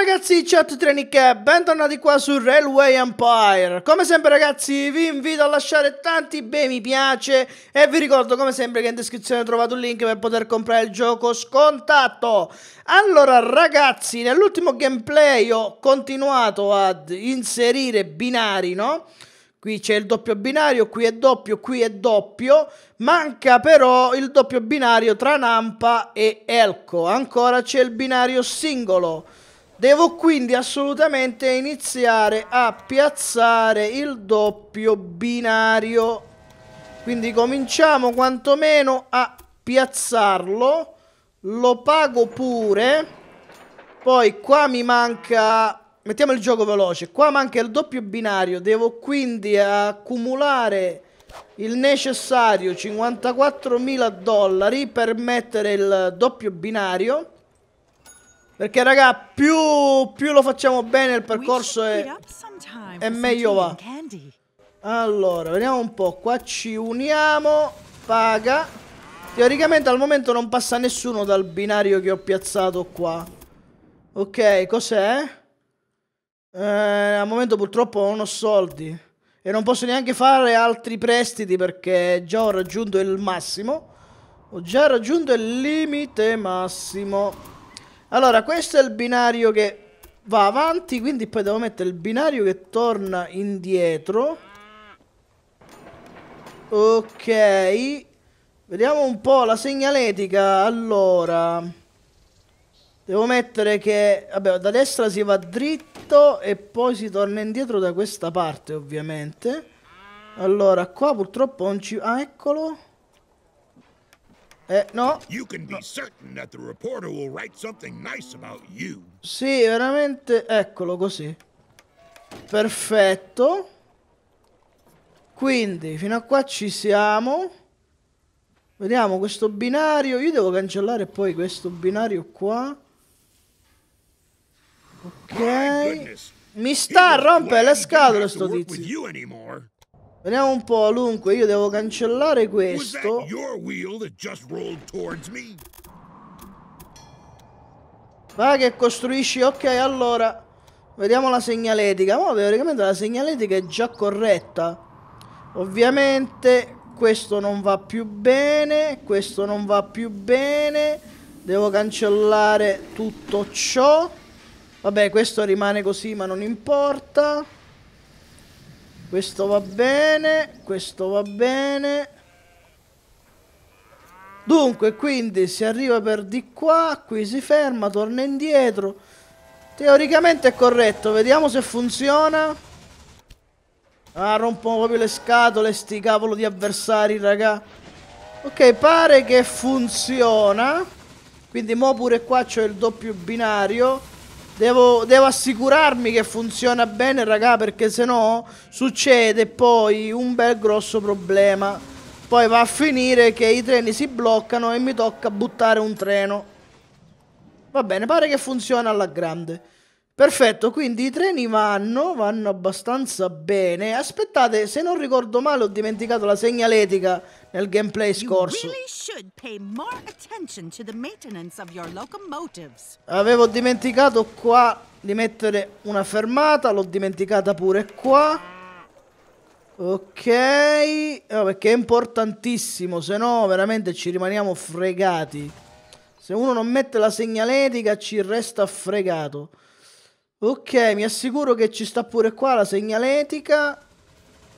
ragazzi, ciao a tutti Renic e bentornati qua su Railway Empire Come sempre ragazzi vi invito a lasciare tanti bei mi piace E vi ricordo come sempre che in descrizione trovate un link per poter comprare il gioco scontato Allora ragazzi, nell'ultimo gameplay ho continuato ad inserire binari, no? Qui c'è il doppio binario, qui è doppio, qui è doppio. Manca però il doppio binario tra Nampa e Elco. Ancora c'è il binario singolo. Devo quindi assolutamente iniziare a piazzare il doppio binario. Quindi cominciamo quantomeno a piazzarlo. Lo pago pure. Poi qua mi manca... Mettiamo il gioco veloce. Qua manca il doppio binario. Devo quindi accumulare il necessario 54.000 dollari per mettere il doppio binario perché raga, più, più lo facciamo bene il percorso e, è meglio va. Allora, vediamo un po'. Qua ci uniamo. Paga. Teoricamente al momento non passa nessuno dal binario che ho piazzato qua. Ok, cos'è? Eh, al momento purtroppo non ho soldi. E non posso neanche fare altri prestiti perché già ho raggiunto il massimo. Ho già raggiunto il limite massimo. Allora, questo è il binario che va avanti, quindi poi devo mettere il binario che torna indietro. Ok. Vediamo un po' la segnaletica. Allora, devo mettere che... Vabbè, da destra si va dritto e poi si torna indietro da questa parte, ovviamente. Allora, qua purtroppo non ci... Ah, eccolo. Eh, no. Sì, veramente. Eccolo così. Perfetto. Quindi, fino a qua ci siamo. Vediamo questo binario. Io devo cancellare poi questo binario qua. Ok. Mi sta a rompere le scatole sto tizio. Vediamo un po', dunque, io devo cancellare questo. Va che costruisci, ok, allora. Vediamo la segnaletica. Ma oh, teoricamente la segnaletica è già corretta. Ovviamente questo non va più bene, questo non va più bene. Devo cancellare tutto ciò. Vabbè, questo rimane così, ma non importa. Questo va bene, questo va bene. Dunque, quindi si arriva per di qua, qui si ferma, torna indietro. Teoricamente è corretto, vediamo se funziona. Ah, rompono proprio le scatole, sti cavolo di avversari, raga. Ok, pare che funziona. Quindi mo pure qua c'è il doppio binario. Devo, devo, assicurarmi che funziona bene, raga, perché se no succede poi un bel grosso problema. Poi va a finire che i treni si bloccano e mi tocca buttare un treno. Va bene, pare che funziona alla grande. Perfetto, quindi i treni vanno, vanno abbastanza bene. Aspettate, se non ricordo male ho dimenticato la segnaletica nel gameplay scorso. Avevo dimenticato qua di mettere una fermata, l'ho dimenticata pure qua. Ok, no, perché è importantissimo, se no veramente ci rimaniamo fregati. Se uno non mette la segnaletica ci resta fregato. Ok, mi assicuro che ci sta pure qua la segnaletica.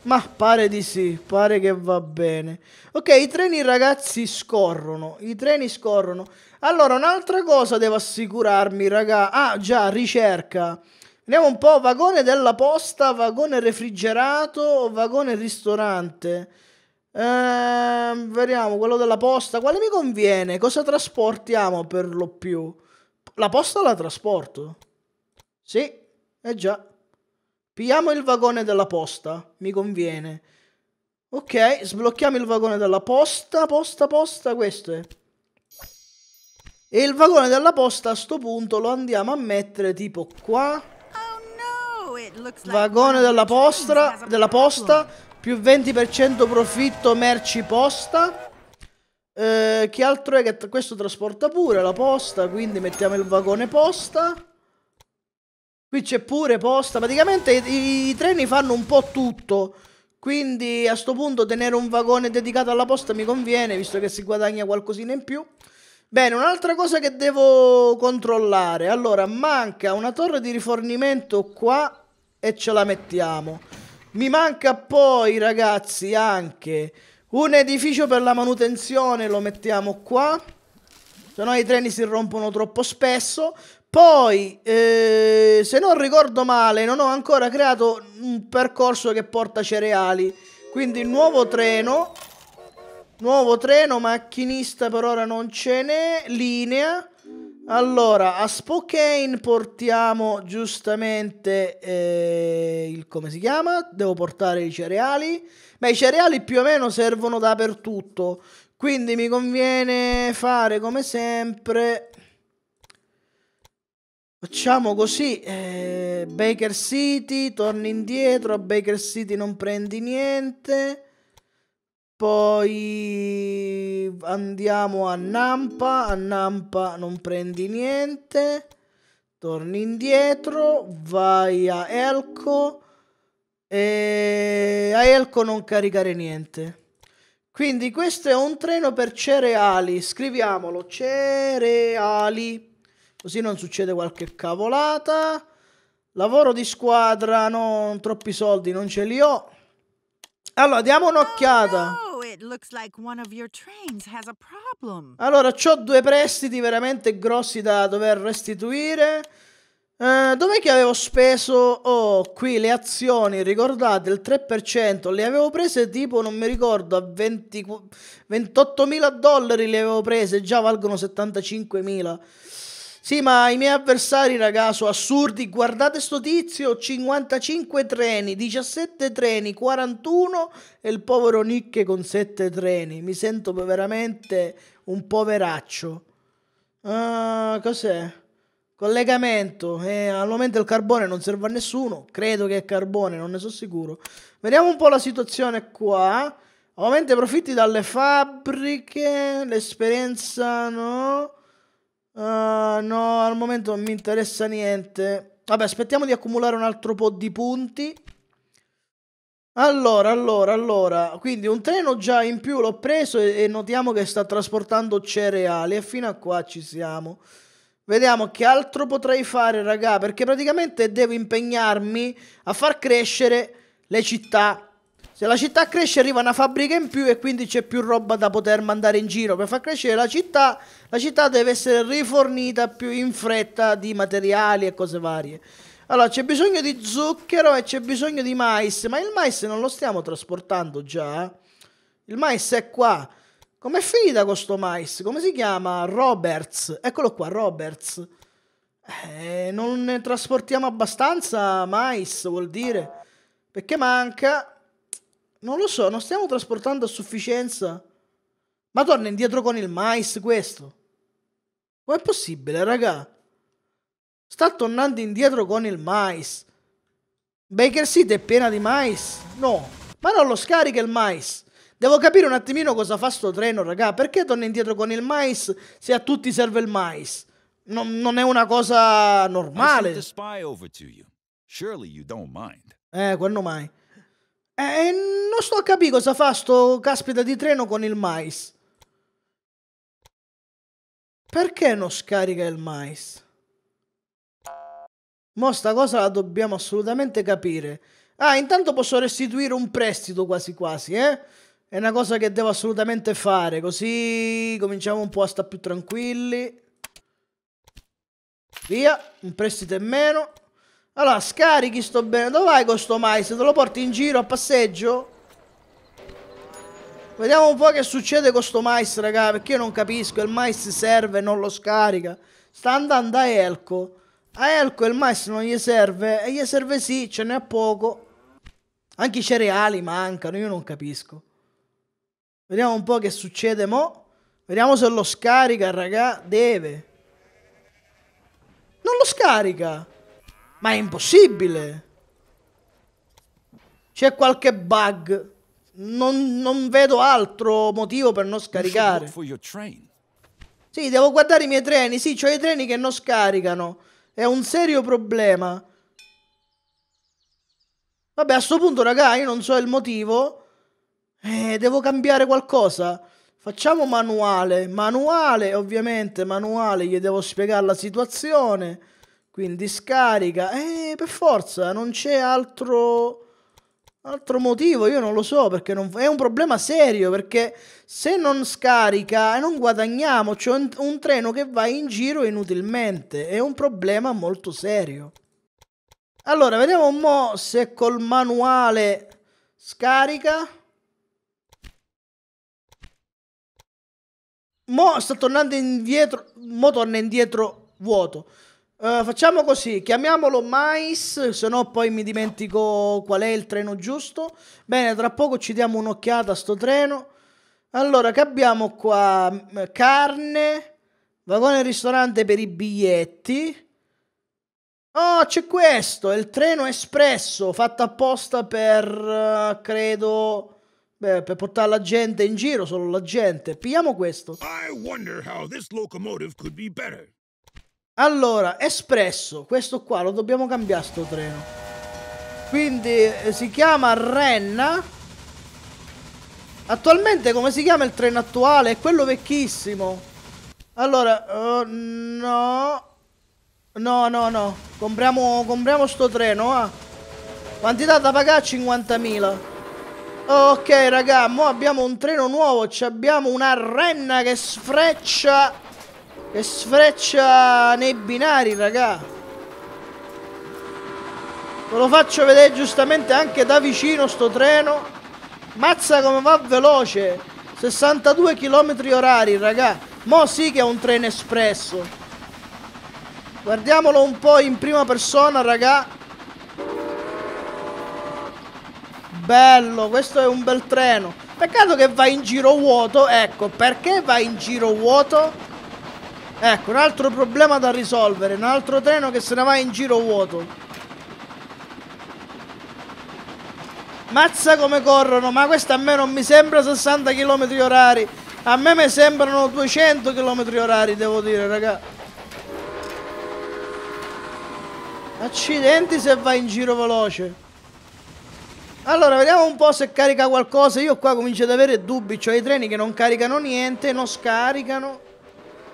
Ma pare di sì, pare che va bene. Ok, i treni ragazzi scorrono, i treni scorrono. Allora, un'altra cosa devo assicurarmi, raga. Ah, già, ricerca. Vediamo un po', vagone della posta, vagone refrigerato, vagone ristorante. Ehm, vediamo, quello della posta, quale mi conviene? Cosa trasportiamo per lo più? La posta la trasporto. Sì, eh già. Pigliamo il vagone della posta, mi conviene. Ok, sblocchiamo il vagone della posta, posta, posta, questo è. E il vagone della posta a sto punto lo andiamo a mettere tipo qua. Oh vagone della posta, della posta più 20% profitto merci posta. Eh, che altro è che questo trasporta pure la posta, quindi mettiamo il vagone posta. Qui c'è pure posta. Praticamente i, i treni fanno un po' tutto. Quindi a sto punto tenere un vagone dedicato alla posta mi conviene, visto che si guadagna qualcosina in più. Bene, un'altra cosa che devo controllare. Allora, manca una torre di rifornimento qua e ce la mettiamo. Mi manca poi, ragazzi, anche un edificio per la manutenzione, lo mettiamo qua. Se no i treni si rompono troppo spesso. Poi, eh, se non ricordo male, non ho ancora creato un percorso che porta cereali. Quindi nuovo treno. Nuovo treno, macchinista per ora non ce n'è. Linea. Allora, a Spokane portiamo giustamente eh, il come si chiama? Devo portare i cereali. Ma i cereali più o meno servono dappertutto. Quindi mi conviene fare come sempre Facciamo così, eh, Baker City, torni indietro, a Baker City non prendi niente, poi andiamo a Nampa, a Nampa non prendi niente, torni indietro, vai a Elco e a Elco non caricare niente. Quindi questo è un treno per cereali, scriviamolo, cereali. Così non succede qualche cavolata. Lavoro di squadra, non troppi soldi, non ce li ho. Allora, diamo un'occhiata. Oh, allora, ho due prestiti veramente grossi da dover restituire. Uh, dov'è che avevo speso? Oh, qui le azioni, ricordate, il 3%, le avevo prese tipo, non mi ricordo, a 28.000 dollari le avevo prese, già valgono 75.000. Sì, ma i miei avversari, ragazzi, sono assurdi. Guardate sto tizio, 55 treni, 17 treni, 41 e il povero Nick con 7 treni. Mi sento veramente un poveraccio. Uh, cos'è? Collegamento. Eh, al momento il carbone non serve a nessuno. Credo che è carbone, non ne so sicuro. Vediamo un po' la situazione qua. Aumenta i profitti dalle fabbriche. L'esperienza no. Uh, no, al momento non mi interessa niente. Vabbè, aspettiamo di accumulare un altro po' di punti. Allora, allora, allora. Quindi un treno già in più l'ho preso e, e notiamo che sta trasportando cereali. E fino a qua ci siamo. Vediamo che altro potrei fare, raga. Perché praticamente devo impegnarmi a far crescere le città. Se la città cresce arriva una fabbrica in più e quindi c'è più roba da poter mandare in giro per far crescere la città, la città deve essere rifornita più in fretta di materiali e cose varie. Allora c'è bisogno di zucchero e c'è bisogno di mais, ma il mais non lo stiamo trasportando già? Il mais è qua. Com'è finita questo mais? Come si chiama? Roberts. Eccolo qua, Roberts. Eh, non ne trasportiamo abbastanza mais, vuol dire. Perché manca non lo so, non stiamo trasportando a sufficienza. Ma torna indietro con il mais questo. Com'è possibile, raga? Sta tornando indietro con il mais. Baker City è piena di mais? No. Ma non lo scarica il mais. Devo capire un attimino cosa fa sto treno, raga. Perché torna indietro con il mais se a tutti serve il mais? Non, non è una cosa normale. Eh, quando mai. Eh, eh, non sto a capire cosa fa sto caspita di treno con il mais. Perché non scarica il mais? Mo sta cosa la dobbiamo assolutamente capire. Ah, intanto posso restituire un prestito quasi quasi, eh? È una cosa che devo assolutamente fare, così cominciamo un po' a stare più tranquilli. Via, un prestito in meno. Allora, scarichi sto bene. Dove vai con sto mais? Te lo porti in giro a passeggio? Vediamo un po' che succede con sto mais, raga, perché io non capisco. Il mais serve, e non lo scarica. Sta andando a Elco. A Elco il mais non gli serve. E gli serve sì, ce n'è poco. Anche i cereali mancano, io non capisco. Vediamo un po' che succede mo. Vediamo se lo scarica, raga. Deve. Non lo scarica. Ma è impossibile. C'è qualche bug. Non, non, vedo altro motivo per non scaricare. Sì, devo guardare i miei treni. Sì, ho i treni che non scaricano. È un serio problema. Vabbè, a sto punto, raga, io non so il motivo. Eh, devo cambiare qualcosa. Facciamo manuale. Manuale, ovviamente, manuale. Gli devo spiegare la situazione. Quindi scarica. Eh, per forza, non c'è altro... Altro motivo, io non lo so, perché non, è un problema serio, perché se non scarica e non guadagniamo, c'è un, un treno che va in giro inutilmente, è un problema molto serio. Allora, vediamo un po' se col manuale scarica. Mo sta tornando indietro, mo torna indietro vuoto. Eh, facciamo così, chiamiamolo Mais, se no poi mi dimentico qual è il treno giusto. Bene, tra poco ci diamo un'occhiata a sto treno. Allora, che abbiamo qua? Mm, carne, vagone ristorante per i biglietti. Oh, c'è questo, è il treno espresso, fatto apposta per, eh, credo... Beh, per portare la gente in giro, solo la gente. Pigliamo questo. I wonder how this locomotive could be better. Allora, espresso, questo qua lo dobbiamo cambiare sto treno. Quindi eh, si chiama Renna. Attualmente come si chiama il treno attuale? È quello vecchissimo. Allora, uh, no. No, no, no. Compriamo, compriamo sto treno, ah. Quantità da pagare 50.000. Ok, raga, mo abbiamo un treno nuovo. Abbiamo una renna che sfreccia e sfreccia nei binari, raga. Ve lo faccio vedere giustamente anche da vicino sto treno. Mazza come va veloce. 62 km orari, raga. Mo sì che è un treno espresso. Guardiamolo un po' in prima persona, raga. Bello, questo è un bel treno. Peccato che va in giro vuoto. Ecco, perché va in giro vuoto? Ecco, un altro problema da risolvere. Un altro treno che se ne va in giro vuoto. Mazza come corrono, ma questo a me non mi sembra 60 km orari. A me mi sembrano 200 km orari, devo dire, raga. Accidenti se va in giro veloce. Allora, vediamo un po' se carica qualcosa. Io qua comincio ad avere dubbi, cioè i treni che non caricano niente, non scaricano.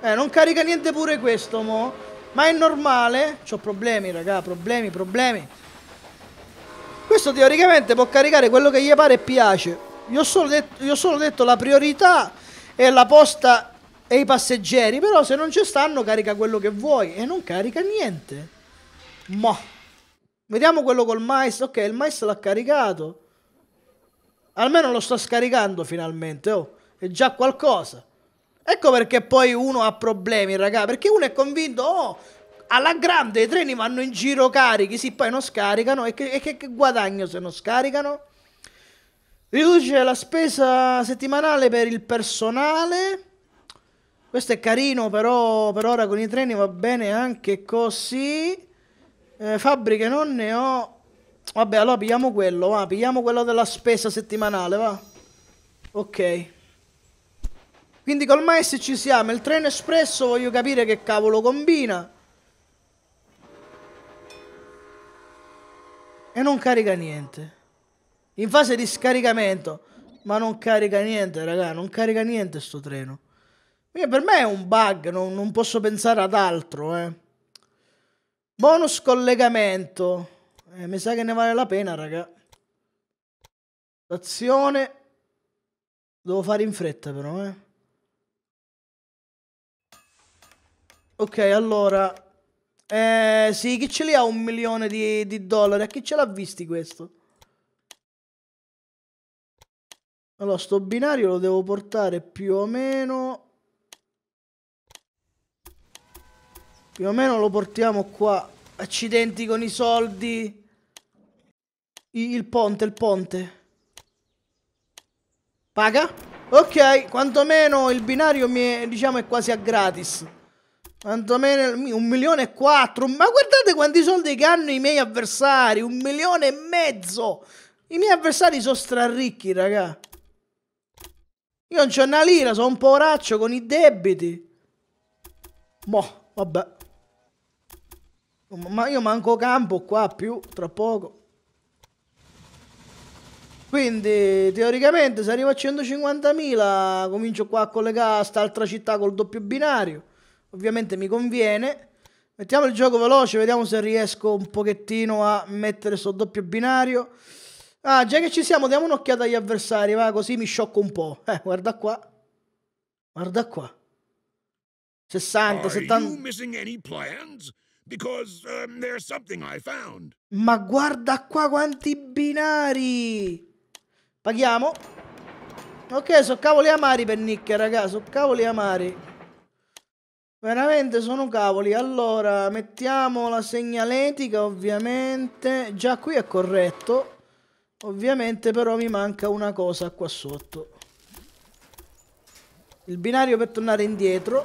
Eh, non carica niente pure questo, mo. Ma è normale. C'ho problemi, raga, problemi, problemi. Questo teoricamente può caricare quello che gli pare e piace. Io ho solo detto, io ho solo detto la priorità è la posta e i passeggeri, però se non ci stanno carica quello che vuoi e non carica niente. Ma vediamo quello col mais. Ok, il mais l'ha caricato. Almeno lo sto scaricando finalmente, oh. È già qualcosa. Ecco perché poi uno ha problemi, raga, perché uno è convinto, oh, alla grande i treni vanno in giro carichi, sì, poi non scaricano, e che, e che guadagno se non scaricano? Riduce la spesa settimanale per il personale. Questo è carino, però per ora con i treni va bene anche così. Eh, fabbriche non ne ho. Vabbè, allora pigliamo quello, va. Pigliamo quello della spesa settimanale, va. Ok. Quindi col mais ci siamo, il treno espresso voglio capire che cavolo combina. E non carica niente. In fase di scaricamento. Ma non carica niente, raga, non carica niente sto treno. Perché per me è un bug, non, non posso pensare ad altro, eh. Bonus collegamento. Eh, mi sa che ne vale la pena, raga. Stazione. Devo fare in fretta, però, eh. Ok, allora. Eh, sì, chi ce li ha un milione di, di dollari? A chi ce l'ha visti questo? Allora, sto binario lo devo portare più o meno... Più o meno lo portiamo qua. Accidenti con i soldi. il ponte, il ponte. Paga? Ok, quantomeno il binario mi è, diciamo, è quasi a gratis. Quanto meno un milione e quattro. Ma guardate quanti soldi che hanno i miei avversari. Un milione e mezzo. I miei avversari sono straricchi, raga. Io non c'ho una lira, sono un poraccio con i debiti. Boh, vabbè. Ma io manco campo qua più, tra poco. Quindi teoricamente se arrivo a 150.000 comincio qua a collegare sta altra città col doppio binario ovviamente mi conviene. Mettiamo il gioco veloce, vediamo se riesco un pochettino a mettere sto doppio binario. Ah, già che ci siamo, diamo un'occhiata agli avversari, va, così mi sciocco un po'. Eh, guarda qua. Guarda qua. 60, 70... Because, um, Ma guarda qua quanti binari! Paghiamo. Ok, so cavoli amari per Nick, raga, so cavoli amari. Veramente sono cavoli. Allora, mettiamo la segnaletica, ovviamente. Già qui è corretto. Ovviamente però mi manca una cosa qua sotto. Il binario per tornare indietro.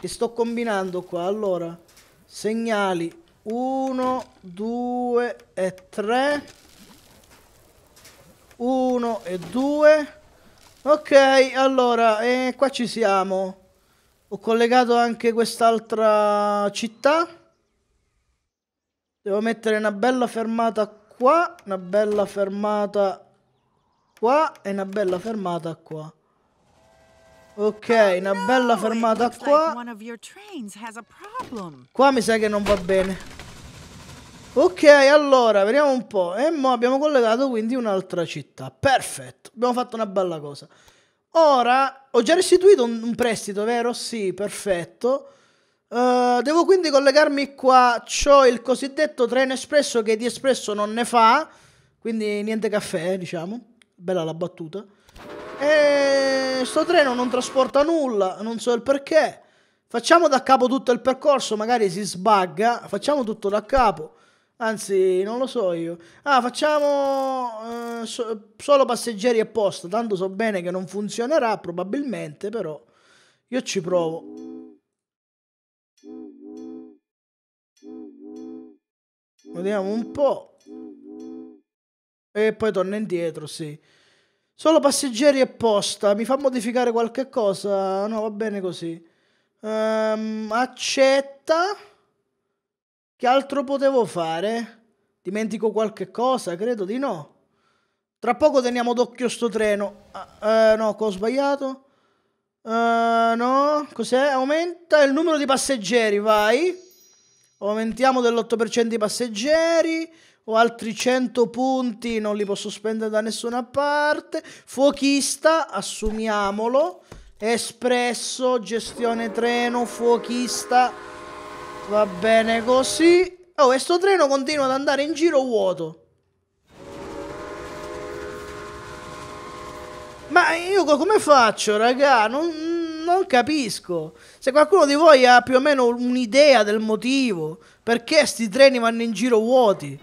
E sto combinando qua. Allora, segnali 1, 2 e 3. 1 e 2. Ok, allora, e eh, qua ci siamo. Ho collegato anche quest'altra città. Devo mettere una bella fermata qua, una bella fermata qua e una bella fermata qua. Ok, una bella fermata qua. Qua mi sa che non va bene. Ok, allora, vediamo un po'. E eh, mo abbiamo collegato quindi un'altra città. Perfetto, abbiamo fatto una bella cosa. Ora ho già restituito un, un prestito, vero? Sì, perfetto. Uh, devo quindi collegarmi qua. C'ho il cosiddetto treno espresso che di espresso non ne fa. Quindi niente caffè, eh, diciamo. Bella la battuta. E sto treno non trasporta nulla, non so il perché. Facciamo da capo tutto il percorso, magari si sbagga. Facciamo tutto da capo. Anzi, non lo so io. Ah, facciamo eh, so, solo passeggeri e posta. Tanto so bene che non funzionerà probabilmente, però io ci provo. Vediamo un po'. E poi torna indietro, sì. Solo passeggeri e posta. Mi fa modificare qualche cosa? No, va bene così. Um, accetta. Che altro potevo fare? Dimentico qualche cosa? Credo di no. Tra poco teniamo d'occhio sto treno. Uh, uh, no, ho sbagliato. Uh, no, cos'è? Aumenta il numero di passeggeri, vai. Aumentiamo dell'8% i passeggeri. Ho altri 100 punti, non li posso spendere da nessuna parte. Fuochista, assumiamolo. Espresso, gestione treno, fuochista Va bene così. Oh, e sto treno continua ad andare in giro vuoto. Ma io come faccio, raga? Non, non capisco. Se qualcuno di voi ha più o meno un'idea del motivo, perché sti treni vanno in giro vuoti?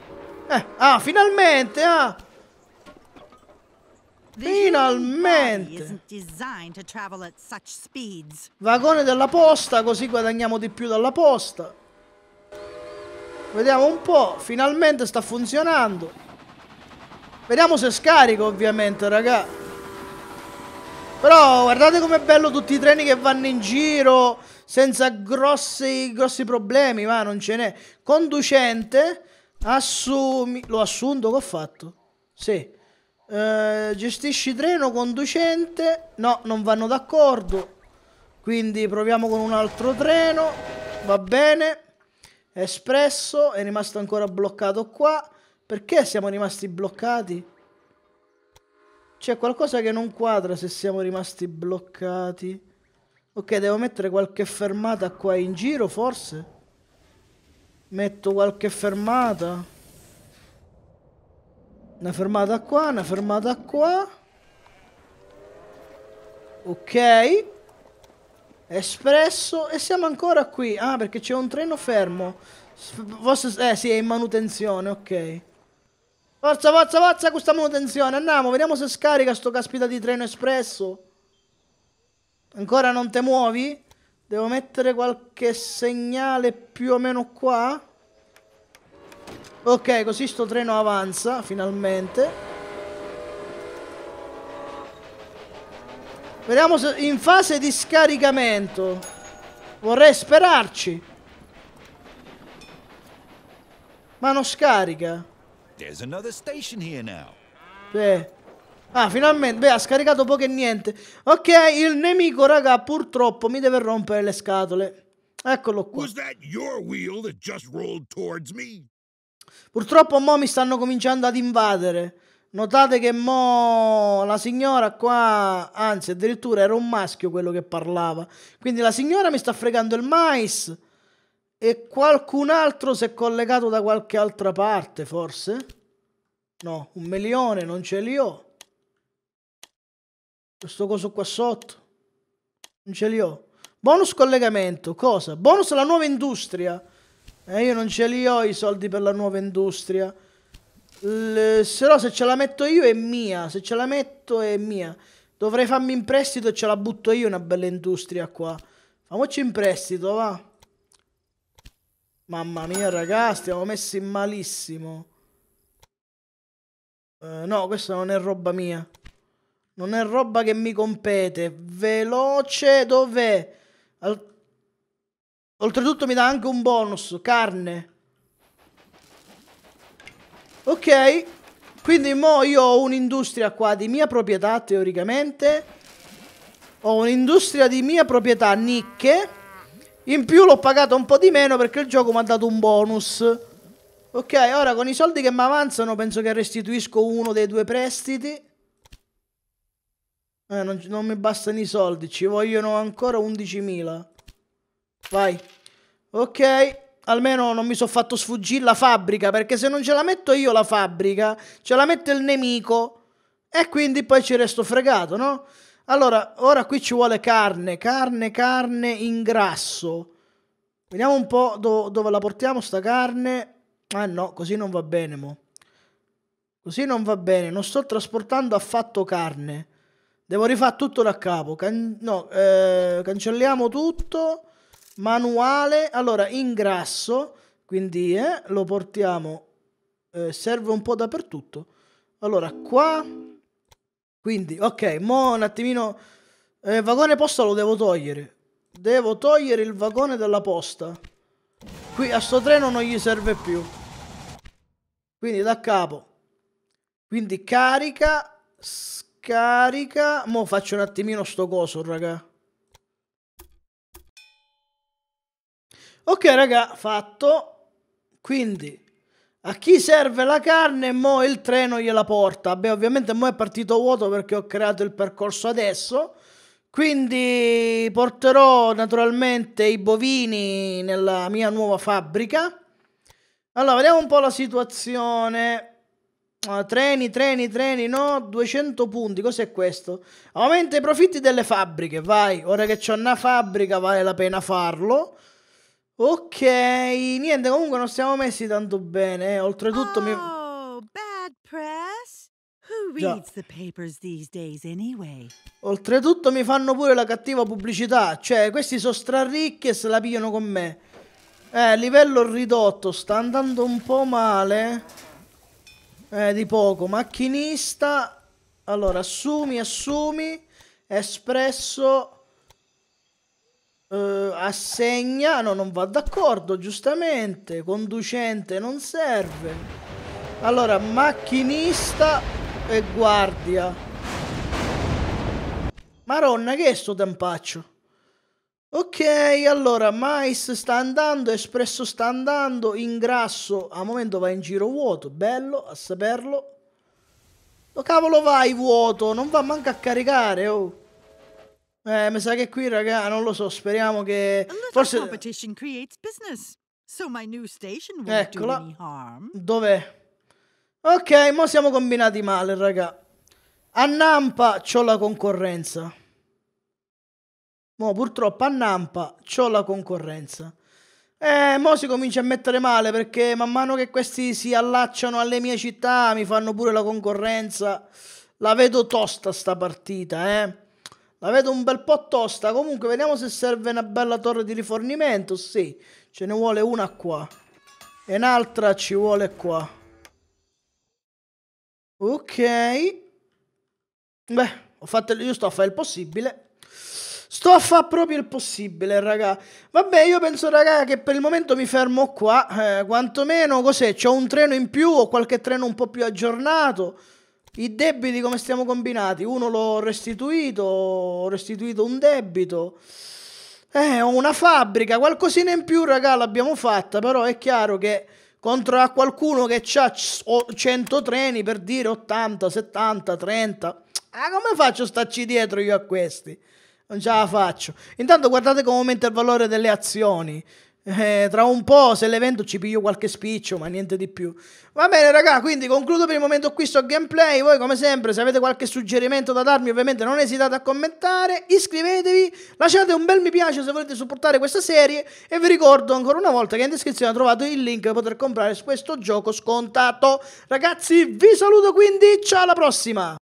Eh, ah, finalmente, ah! Finalmente! Vagone della posta, così guadagniamo di più dalla posta. Vediamo un po', finalmente sta funzionando. Vediamo se scarico ovviamente, raga. Però guardate com'è bello tutti i treni che vanno in giro senza grossi, grossi problemi, ma non ce n'è. Conducente, assumi... L'ho assunto, che ho fatto? Sì. Eh, gestisci treno, conducente. No, non vanno d'accordo. Quindi proviamo con un altro treno. Va bene. Espresso è rimasto ancora bloccato qua. Perché siamo rimasti bloccati? C'è qualcosa che non quadra se siamo rimasti bloccati. Ok, devo mettere qualche fermata qua in giro, forse? Metto qualche fermata. Una fermata qua, una fermata qua. Ok. Espresso. E siamo ancora qui. Ah, perché c'è un treno fermo. Forse, eh, sì, è in manutenzione, ok. Forza, forza, forza questa manutenzione. Andiamo, vediamo se scarica sto caspita di treno espresso. Ancora non te muovi? Devo mettere qualche segnale più o meno qua? Ok, così sto treno avanza, finalmente. Vediamo se in fase di scaricamento. Vorrei sperarci. Ma non scarica. Beh. Ah, finalmente. Beh, ha scaricato poco e niente. Ok, il nemico, raga, purtroppo mi deve rompere le scatole. Eccolo qua. Was that your wheel that just rolled towards me? Purtroppo mo mi stanno cominciando ad invadere. Notate che mo la signora qua, anzi addirittura era un maschio quello che parlava. Quindi la signora mi sta fregando il mais e qualcun altro si è collegato da qualche altra parte, forse? No, un milione, non ce li ho. Questo coso qua sotto. Non ce li ho. Bonus collegamento, cosa? Bonus alla nuova industria. Eh, io non ce li ho i soldi per la nuova industria. L se no se ce la metto io è mia, se ce la metto è mia. Dovrei farmi in prestito e ce la butto io una bella industria qua. Famoci in prestito, va. Mamma mia, raga, stiamo messi malissimo. Uh, no, questa non è roba mia. Non è roba che mi compete. Veloce, dov'è? Al Oltretutto mi dà anche un bonus, carne. Ok, quindi mo io ho un'industria qua di mia proprietà teoricamente. Ho un'industria di mia proprietà nicche. In più l'ho pagata un po' di meno perché il gioco mi ha dato un bonus. Ok, ora con i soldi che mi avanzano penso che restituisco uno dei due prestiti. Eh, non, non mi bastano i soldi, ci vogliono ancora 11.000. Vai. Ok. Almeno non mi sono fatto sfuggire la fabbrica, perché se non ce la metto io la fabbrica, ce la mette il nemico e quindi poi ci resto fregato, no? Allora, ora qui ci vuole carne, carne, carne in grasso. Vediamo un po' do dove la portiamo sta carne. Ah no, così non va bene, mo. Così non va bene, non sto trasportando affatto carne. Devo rifare tutto da capo. Can no, eh, cancelliamo tutto manuale, allora ingrasso quindi eh, lo portiamo, eh, serve un po' dappertutto. Allora qua, quindi ok, mo un attimino, eh, vagone posta lo devo togliere, devo togliere il vagone della posta. Qui a sto treno non gli serve più. Quindi da capo. Quindi carica, scarica, mo faccio un attimino sto coso, raga. Ok raga, fatto. Quindi, a chi serve la carne, mo il treno gliela porta. Beh, ovviamente mo è partito vuoto perché ho creato il percorso adesso. Quindi porterò naturalmente i bovini nella mia nuova fabbrica. Allora, vediamo un po' la situazione. Ah, treni, treni, treni, no, 200 punti, cos'è questo? Aumenta i profitti delle fabbriche, vai, ora che c'è una fabbrica vale la pena farlo. Ok, niente, comunque non siamo messi tanto bene. Eh. Oltretutto oh, mi... bad press? Who reads the papers these days anyway? Oltretutto mi fanno pure la cattiva pubblicità. Cioè, questi sono strarricchi e se la pigliano con me. Eh, livello ridotto, sta andando un po' male. Eh, di poco. Macchinista. Allora, assumi, assumi. Espresso. Uh, assegna, no, non va d'accordo, giustamente. Conducente non serve. Allora, macchinista e guardia. Maronna, che è sto tempaccio? Ok, allora, mais sta andando, espresso sta andando, ingrasso, a momento va in giro vuoto, bello, a saperlo. Lo cavolo vai vuoto, non va manco a caricare, oh. Eh, mi sa che qui, raga, non lo so, speriamo che... Forse... So Eccola. Dov'è? Ok, mo siamo combinati male, raga. A Nampa c'ho la concorrenza. Mo purtroppo a Nampa c'ho la concorrenza. Eh, mo si comincia a mettere male perché man mano che questi si allacciano alle mie città mi fanno pure la concorrenza. La vedo tosta sta partita, eh. La vedo un bel po' tosta. Comunque, vediamo se serve una bella torre di rifornimento. Sì, ce ne vuole una qua. E un'altra ci vuole qua. Ok. Beh, ho fatto, io sto a fare il possibile. Sto a fare proprio il possibile, raga. Vabbè, io penso, raga, che per il momento mi fermo qua. Eh, quantomeno, cos'è? C'ho un treno in più o qualche treno un po' più aggiornato. I debiti come stiamo combinati? Uno l'ho restituito, ho restituito un debito. Eh, ho una fabbrica, qualcosina in più, raga, l'abbiamo fatta, però è chiaro che contro a qualcuno che ha 100 treni per dire 80, 70, 30. Ah, come faccio a starci dietro io a questi? Non ce la faccio. Intanto guardate come aumenta il valore delle azioni. Eh, tra un po', se l'evento ci piglio qualche spiccio, ma niente di più. Va bene, raga, quindi concludo per il momento qui sto gameplay. Voi, come sempre, se avete qualche suggerimento da darmi, ovviamente non esitate a commentare. Iscrivetevi, lasciate un bel mi piace se volete supportare questa serie. E vi ricordo ancora una volta che in descrizione trovate il link per poter comprare questo gioco scontato. Ragazzi, vi saluto quindi, ciao alla prossima!